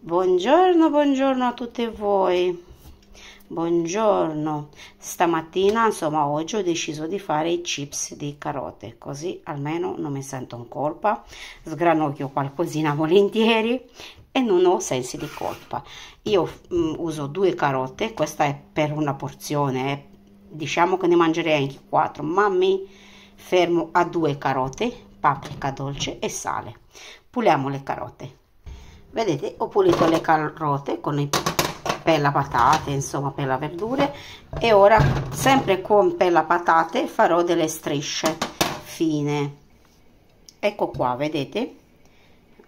Buongiorno, buongiorno a tutte voi. Buongiorno. Stamattina, insomma, oggi ho deciso di fare i chips di carote, così almeno non mi sento in colpa, sgranocchio qualcosina volentieri e non ho sensi di colpa. Io mh, mm, uso due carote, questa è per una porzione, eh. diciamo che ne mangerei anche quattro, ma mi fermo a due carote, paprika dolce e sale. Puliamo le carote vedete ho pulito le carote con i, per la patate insomma per la verdure e ora sempre con per la patate farò delle strisce fine ecco qua vedete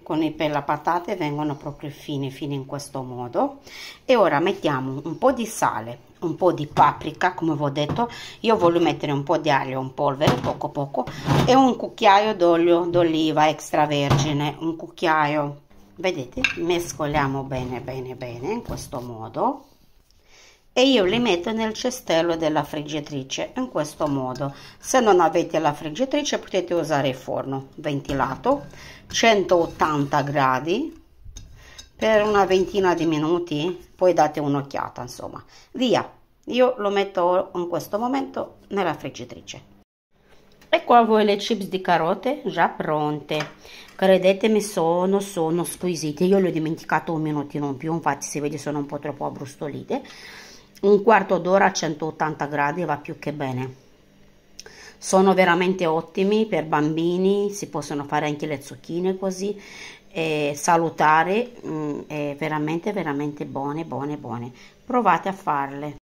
con il per la patate vengono proprio fine fine in questo modo e ora mettiamo un po di sale un po di paprika come vi ho detto io voglio mettere un po di aglio in polvere poco poco e un cucchiaio d'olio d'oliva extravergine un cucchiaio vedete mescoliamo bene bene bene in questo modo e io li metto nel cestello della friggitrice in questo modo se non avete la friggitrice potete usare il forno ventilato 180 gradi per una ventina di minuti poi date un'occhiata insomma via io lo metto in questo momento nella friggitrice Ecco a voi le chips di carote già pronte. Credetemi, sono, sono squisite. Io le ho dimenticato un minutino in più, infatti si vede sono un po' troppo abbrustolite. Un quarto d'ora a 180 gradi va più che bene. Sono veramente ottimi per bambini, si possono fare anche le zucchine così. E salutare, è mm, veramente, veramente buone, buone, buone. Provate a farle.